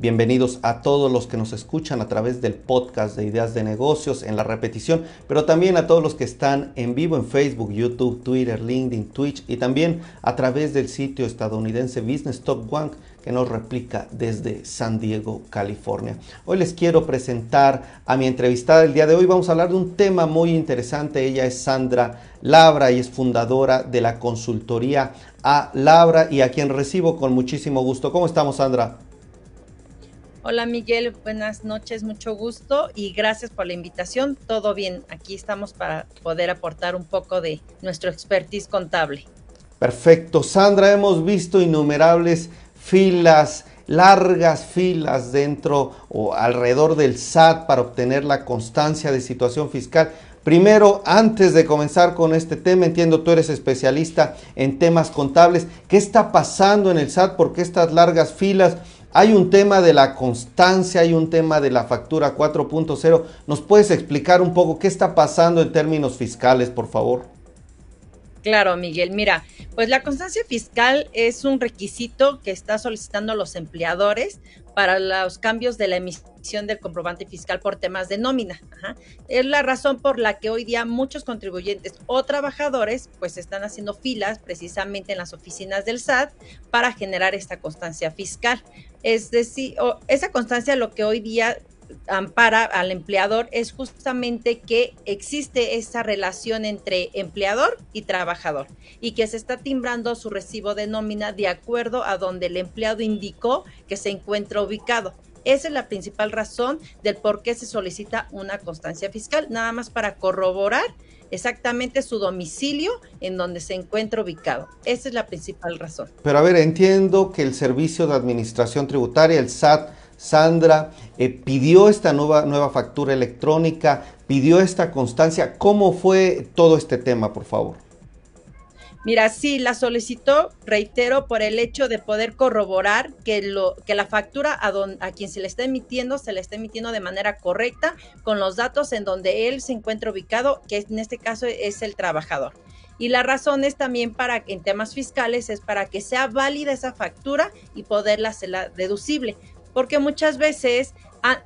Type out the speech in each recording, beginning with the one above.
Bienvenidos a todos los que nos escuchan a través del podcast de Ideas de Negocios en la repetición, pero también a todos los que están en vivo en Facebook, YouTube, Twitter, LinkedIn, Twitch y también a través del sitio estadounidense Business Top One que nos replica desde San Diego, California. Hoy les quiero presentar a mi entrevistada del día de hoy. Vamos a hablar de un tema muy interesante. Ella es Sandra Labra y es fundadora de la consultoría A Labra y a quien recibo con muchísimo gusto. ¿Cómo estamos, Sandra? Hola Miguel, buenas noches, mucho gusto y gracias por la invitación. Todo bien, aquí estamos para poder aportar un poco de nuestro expertise contable. Perfecto, Sandra, hemos visto innumerables filas, largas filas dentro o alrededor del SAT para obtener la constancia de situación fiscal. Primero, antes de comenzar con este tema, entiendo tú eres especialista en temas contables. ¿Qué está pasando en el SAT? ¿Por qué estas largas filas? Hay un tema de la constancia, hay un tema de la factura 4.0. ¿Nos puedes explicar un poco qué está pasando en términos fiscales, por favor? Claro, Miguel. Mira, pues la constancia fiscal es un requisito que está solicitando los empleadores para los cambios de la emisión del comprobante fiscal por temas de nómina. Es la razón por la que hoy día muchos contribuyentes o trabajadores pues están haciendo filas precisamente en las oficinas del SAT para generar esta constancia fiscal. Es decir, esa constancia lo que hoy día ampara al empleador es justamente que existe esa relación entre empleador y trabajador y que se está timbrando su recibo de nómina de acuerdo a donde el empleado indicó que se encuentra ubicado. Esa es la principal razón del por qué se solicita una constancia fiscal, nada más para corroborar exactamente su domicilio en donde se encuentra ubicado. Esa es la principal razón. Pero a ver, entiendo que el Servicio de Administración Tributaria, el SAT, Sandra eh, pidió esta nueva, nueva factura electrónica, pidió esta constancia. ¿Cómo fue todo este tema, por favor? Mira, sí, la solicitó, reitero, por el hecho de poder corroborar que, la factura a, a quien se le está emitiendo, se le está emitiendo de manera correcta con los datos en donde él se encuentra ubicado, que en este caso es el trabajador. Y la razón es también para que en temas fiscales es para que sea válida esa factura y poderla hacerla deducible porque muchas veces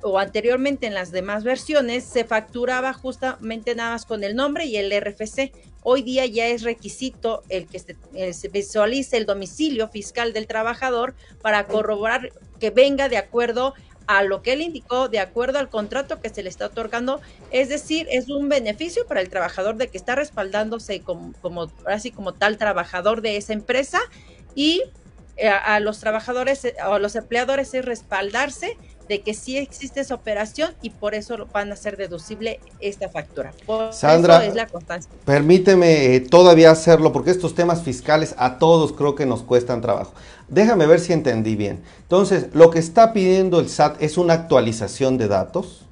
o anteriormente en las demás versiones se facturaba justamente nada más con el nombre y el RFC. Hoy día ya es requisito el que se, eh, visualice el domicilio fiscal del trabajador para corroborar que venga de acuerdo a lo que él indicó, de acuerdo al contrato que se le está otorgando. Es decir, es un beneficio para el trabajador de que está respaldándose así como tal trabajador de esa empresa y eh, a, los trabajadores eh, o a los empleadores es respaldarse de que sí existe esa operación y por eso van a ser deducible esta factura. Sandra, Permíteme eh, todavía hacerlo porque estos temas fiscales a todos creo que nos cuestan trabajo. Déjame ver si entendí bien. Entonces, lo que está pidiendo el SAT es una actualización de datos.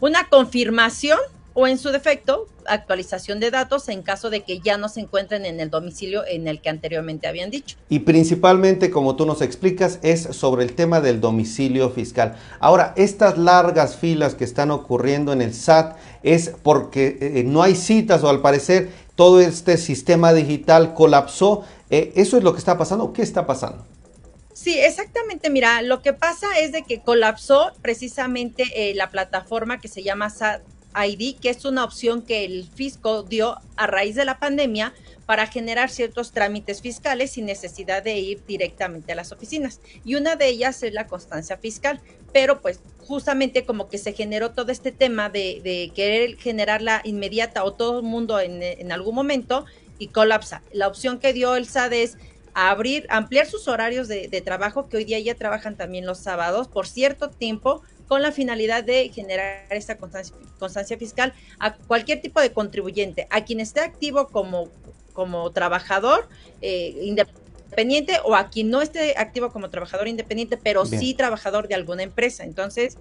Una confirmación o en su defecto, actualización de datos en caso de que ya no se encuentren en el domicilio en el que anteriormente habían dicho. Y principalmente, como tú nos explicas, es sobre el tema del domicilio fiscal. Ahora, estas largas filas que están ocurriendo en el SAT es porque eh, no hay citas o al parecer todo este sistema digital colapsó. Eh, ¿Eso es lo que está pasando? ¿Qué está pasando? Sí, exactamente. Mira, lo que pasa es de que colapsó precisamente eh, la plataforma que se llama SAT ID, que es una opción que el fisco dio a raíz de la pandemia para generar ciertos trámites fiscales sin necesidad de ir directamente a las oficinas. Y una de ellas es la constancia fiscal, pero pues justamente como que se generó todo este tema de, de querer generarla inmediata o todo el mundo en, algún momento y colapsa. La opción que dio el SAD es abrir, ampliar sus horarios de, trabajo, que hoy día ya trabajan también los sábados por cierto tiempo con la finalidad de generar esta constancia, fiscal a cualquier tipo de contribuyente, a quien esté activo como, como trabajador, eh, independiente o a quien no esté activo como trabajador independiente, pero sí trabajador de alguna empresa. Entonces,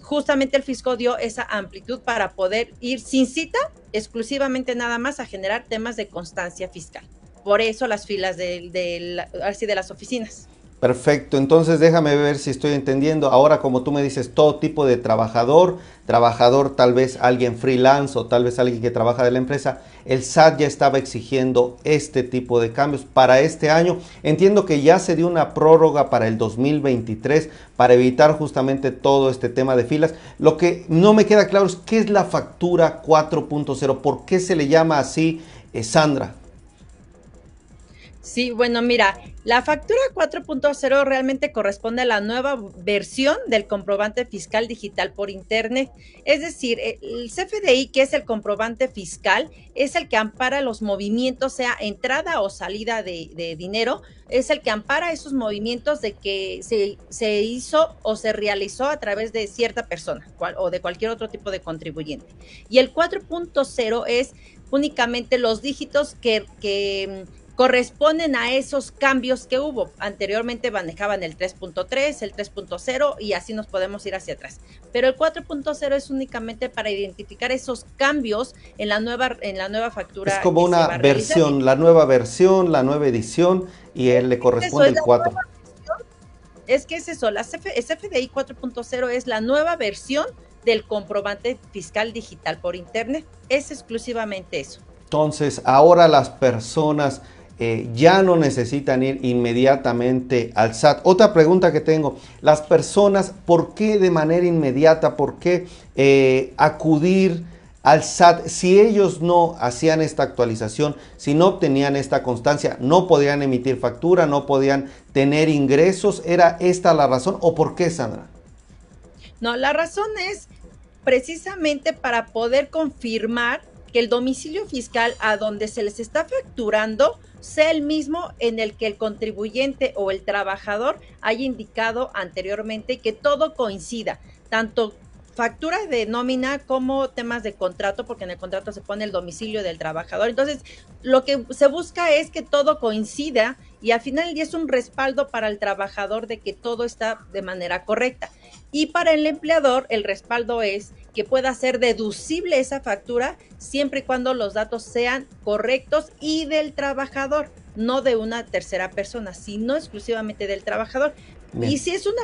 justamente el fisco dio esa amplitud para poder ir sin cita, exclusivamente nada más a generar temas de constancia fiscal. Por eso las filas de las oficinas. Perfecto, entonces déjame ver si estoy entendiendo. Ahora como tú me dices, todo tipo de trabajador, trabajador tal vez alguien freelance o tal vez alguien que trabaja de la empresa, el SAT ya estaba exigiendo este tipo de cambios para este año. Entiendo que ya se dio una prórroga para el 2023 para evitar justamente todo este tema de filas. Lo que no me queda claro es qué es la factura 4.0, por qué se le llama así, eh, Sandra. Sí, bueno, mira, la factura 4.0 realmente corresponde a la nueva versión del comprobante fiscal digital por Internet. Es decir, e, el CFDI, que es el comprobante fiscal, es el que ampara los movimientos, sea entrada o salida de, dinero, es el que ampara esos movimientos de que se, hizo o se realizó a través de cierta persona o de cualquier otro tipo de contribuyente. Y el 4.0 es únicamente los dígitos que corresponden a esos cambios que hubo. Anteriormente manejaban el 3.3, el 3.0 y así nos podemos ir hacia atrás. Pero el 4.0 es únicamente para identificar esos cambios en la nueva, en la nueva factura. Es como una versión, la nueva versión, la nueva edición y él le corresponde el 4. Es que es eso, la CFDI 4.0 es la nueva versión del comprobante fiscal digital por Internet. Es exclusivamente eso. Entonces, ahora las personas eh, ya no necesitan ir inmediatamente al SAT. Otra pregunta que tengo, las personas, ¿por qué de manera inmediata? ¿Por qué eh, acudir al SAT si ellos no hacían esta actualización, si no obtenían esta constancia, no podían emitir factura, no podían tener ingresos? ¿Era esta la razón o por qué, Sandra? No, la razón es precisamente para poder confirmar que el domicilio fiscal a donde se les está facturando sea el mismo en el que el contribuyente o el trabajador haya indicado anteriormente que todo coincida, tanto facturas de nómina como temas de contrato, porque en el contrato se pone el domicilio del trabajador. Entonces, lo que se busca es que todo coincida y al final es un respaldo para el trabajador de que todo está de manera correcta. Y para el empleador el respaldo es que pueda ser deducible esa factura siempre y cuando los datos sean correctos y del trabajador, no de una tercera persona, sino exclusivamente del trabajador. Y sí, es, una,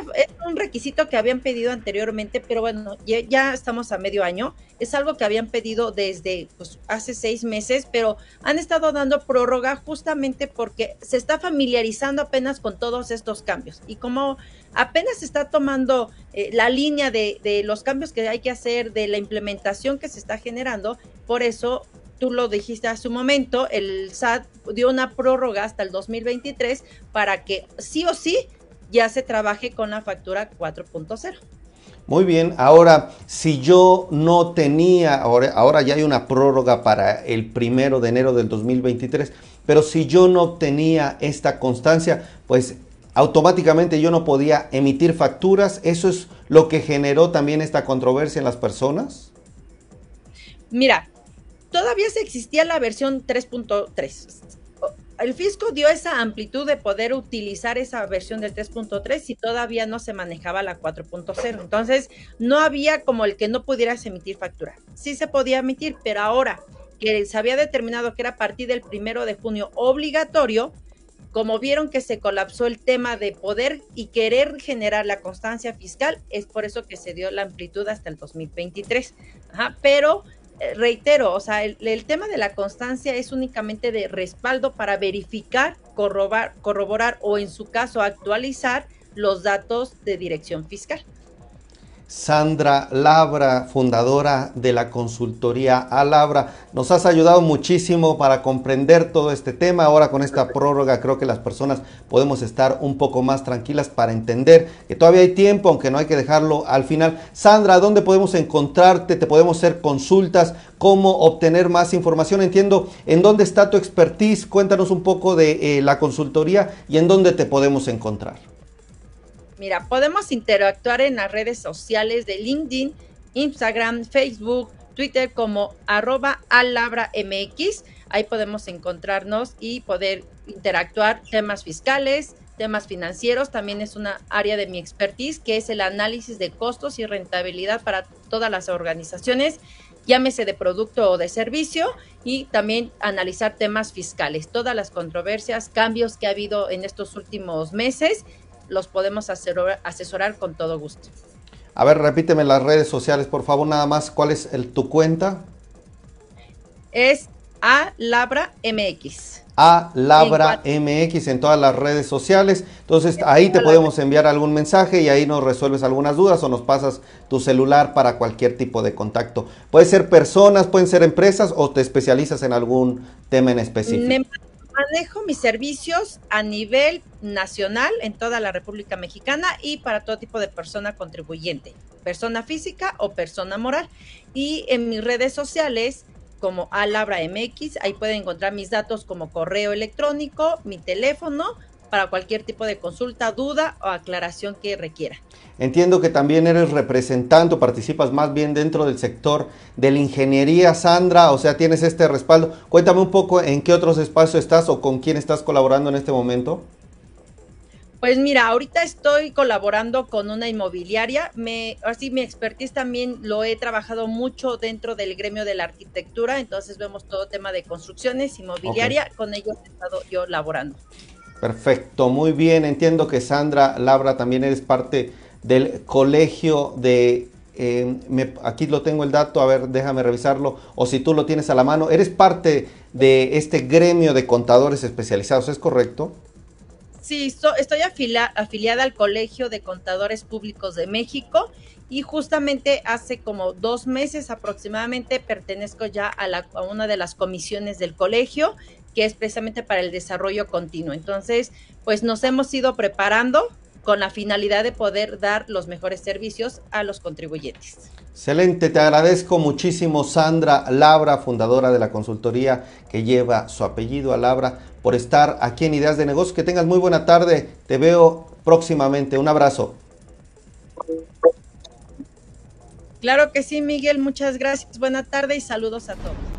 un requisito que habían pedido anteriormente, pero bueno, ya, estamos a medio año. Es algo que habían pedido desde pues, hace seis meses, pero han estado dando prórroga justamente porque se está familiarizando apenas con todos estos cambios. Y como apenas se está tomando eh, la línea de, de los cambios que hay que hacer, de la implementación que se está generando, por eso tú lo dijiste hace un momento, el SAT dio una prórroga hasta el 2023 para que sí o sí ya se trabaje con la factura 4.0. Muy bien, ahora si yo no tenía, ahora, ahora, ya hay una prórroga para el primero de enero del 2023, pero si yo no tenía esta constancia, pues automáticamente yo no podía emitir facturas. ¿Eso es lo que generó también esta controversia en las personas? Mira, todavía se existía la versión 3.3, el fisco dio esa amplitud de poder utilizar esa versión del 3.3 si todavía no se manejaba la 4.0. Entonces, no había como el que no pudieras emitir factura. Sí se podía emitir, pero ahora que se había determinado que era a partir del primero de junio obligatorio, como vieron que se colapsó el tema de poder y querer generar la constancia fiscal, es por eso que se dio la amplitud hasta el 2023. Ajá, pero reitero, o sea, el, tema de la constancia es únicamente de respaldo para verificar, corroborar o en su caso actualizar los datos de dirección fiscal. Sandra Labra, fundadora de la consultoría Alabra. Nos has ayudado muchísimo para comprender todo este tema. Ahora con esta prórroga creo que las personas podemos estar un poco más tranquilas para entender que todavía hay tiempo, aunque no hay que dejarlo al final. Sandra, ¿dónde podemos encontrarte? ¿Te podemos hacer consultas? ¿Cómo obtener más información? Entiendo, ¿en dónde está tu expertise? Cuéntanos un poco de eh, la consultoría y en dónde te podemos encontrar. Mira, podemos interactuar en las redes sociales de LinkedIn, Instagram, Facebook, Twitter como arroba alabraMX. Ahí podemos encontrarnos y poder interactuar temas fiscales, temas financieros. También es una área de mi expertise que es el análisis de costos y rentabilidad para todas las organizaciones llámese de producto o de servicio, y también analizar temas fiscales, todas las controversias, cambios que ha habido en estos últimos meses los podemos asesorar, con todo gusto. A ver, repíteme las redes sociales, por favor, nada más. ¿Cuál es el, tu cuenta? Es a Labra MX. A en todas las redes sociales. Entonces ahí te podemos enviar algún mensaje y ahí nos resuelves algunas dudas o nos pasas tu celular para cualquier tipo de contacto. Puede ser personas, pueden ser empresas o te especializas en algún tema en específico manejo mis servicios a nivel nacional en toda la República Mexicana y para todo tipo de persona contribuyente, persona física o persona moral. Y en mis redes sociales como Alabra MX, ahí pueden encontrar mis datos como correo electrónico, mi teléfono para cualquier tipo de consulta, duda o aclaración que requiera. Entiendo que también eres representante participas más bien dentro del sector de la ingeniería, Sandra, o sea, tienes este respaldo. Cuéntame un poco en qué otros espacios estás o con quién estás colaborando en este momento. Pues mira, ahorita estoy colaborando con una inmobiliaria. Me, así mi expertise también lo he trabajado mucho dentro del gremio de la arquitectura, entonces vemos todo tema de construcciones, inmobiliaria, con ellos he estado yo laborando. Perfecto, muy bien. Entiendo que Sandra Labra también eres parte del colegio de... Eh, aquí lo tengo el dato, a ver, déjame revisarlo. O si tú lo tienes a la mano, eres parte de este gremio de contadores especializados, ¿es correcto? Sí, estoy afiliada al Colegio de Contadores Públicos de México y justamente hace como dos meses aproximadamente pertenezco ya a una de las comisiones del colegio que es precisamente para el desarrollo continuo. Entonces, pues nos hemos ido preparando con la finalidad de poder dar los mejores servicios a los contribuyentes. Excelente, te agradezco muchísimo Sandra Labra, fundadora de la consultoría que lleva su apellido a Labra, por estar aquí en Ideas de Negocios, Que tengas muy buena tarde, te veo próximamente. Un abrazo. Claro que sí, Miguel, muchas gracias. Buena tarde y saludos a todos.